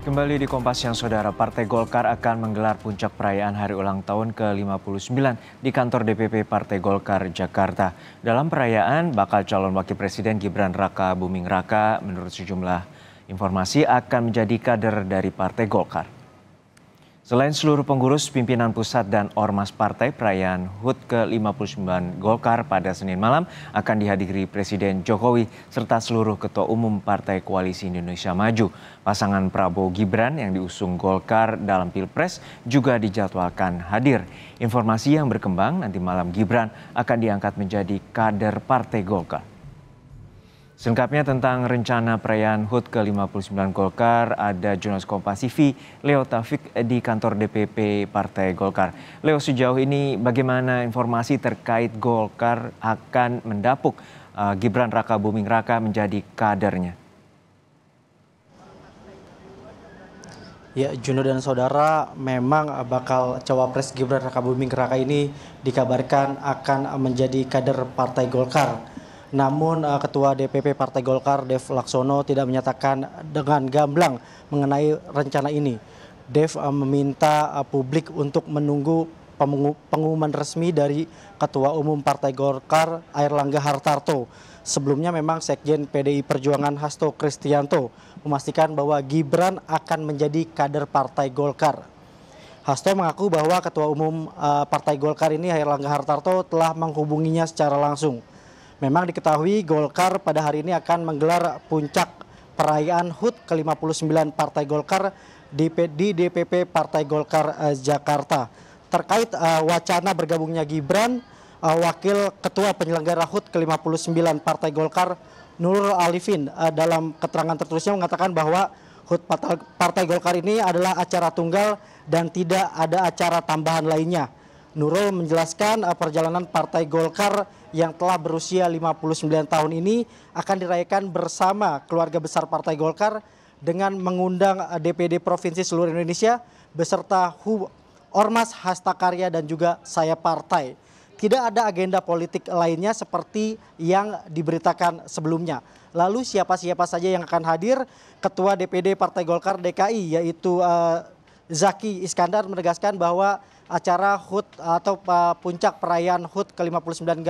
Kembali di Kompas yang Saudara, Partai Golkar akan menggelar puncak perayaan hari ulang tahun ke-59 di kantor DPP Partai Golkar Jakarta. Dalam perayaan, bakal calon wakil presiden Gibran Raka Buming Raka menurut sejumlah informasi akan menjadi kader dari Partai Golkar. Selain seluruh pengurus pimpinan pusat dan ormas partai, perayaan HUT ke-59 Golkar pada Senin malam akan dihadiri Presiden Jokowi serta seluruh ketua umum Partai Koalisi Indonesia Maju. Pasangan Prabowo Gibran yang diusung Golkar dalam Pilpres juga dijadwalkan hadir. Informasi yang berkembang nanti malam Gibran akan diangkat menjadi kader Partai Golkar. Selengkapnya tentang rencana perayaan HUT ke-59 Golkar, ada Jurnalis Kompasifi Leo Taufik di kantor DPP Partai Golkar. Leo, sejauh ini bagaimana informasi terkait Golkar akan mendapuk uh, Gibran Raka Buming Raka menjadi kadernya? Ya, Juno dan saudara, memang bakal cawapres Gibran Raka Buming Raka ini dikabarkan akan menjadi kader Partai Golkar. Namun eh, Ketua DPP Partai Golkar Dev Laksono tidak menyatakan dengan gamblang mengenai rencana ini. Dev eh, meminta eh, publik untuk menunggu pengumuman resmi dari Ketua Umum Partai Golkar Air Langga Hartarto. Sebelumnya memang Sekjen PDI Perjuangan Hasto Kristianto memastikan bahwa Gibran akan menjadi kader Partai Golkar. Hasto mengaku bahwa Ketua Umum Partai Golkar ini Air Langga Hartarto telah menghubunginya secara langsung. Memang diketahui Golkar pada hari ini akan menggelar puncak perayaan HUT ke-59 Partai Golkar di, DPP Partai Golkar eh, Jakarta. Terkait eh, wacana bergabungnya Gibran, eh, Wakil Ketua Penyelenggara HUT ke-59 Partai Golkar Nur Alifin dalam keterangan tertulisnya mengatakan bahwa HUT Partai Golkar ini adalah acara tunggal dan tidak ada acara tambahan lainnya. Nurul menjelaskan eh, perjalanan Partai Golkar yang telah berusia 59 tahun ini akan dirayakan bersama keluarga besar Partai Golkar dengan mengundang DPD eh, Provinsi seluruh Indonesia beserta Ormas Hastakarya dan juga Saya Partai. Tidak ada agenda politik lainnya seperti yang diberitakan sebelumnya. Lalu siapa-siapa saja yang akan hadir? Ketua DPD Partai Golkar DKI yaitu uh, Zaki Iskandar menegaskan bahwa acara HUT atau puncak perayaan HUT ke-59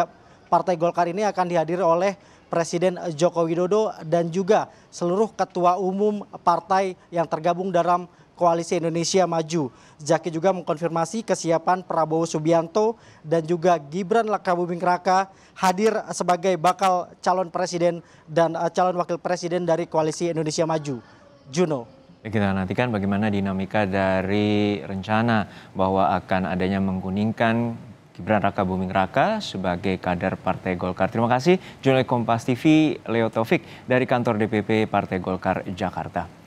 Partai Golkar ini akan dihadiri oleh Presiden Joko Widodo dan juga seluruh ketua umum partai yang tergabung dalam Koalisi Indonesia Maju. Zaki juga mengkonfirmasi kesiapan Prabowo Subianto dan juga Gibran Lakabuming Raka hadir sebagai bakal calon presiden dan eh, calon wakil presiden dari Koalisi Indonesia Maju. Juno. Kita nantikan bagaimana dinamika dari rencana bahwa akan adanya mengkuningkan Gibran Raka Buming Raka sebagai kader Partai Golkar. Terima kasih Jurnalis Kompas TV Leo Taufik dari kantor DPP Partai Golkar Jakarta.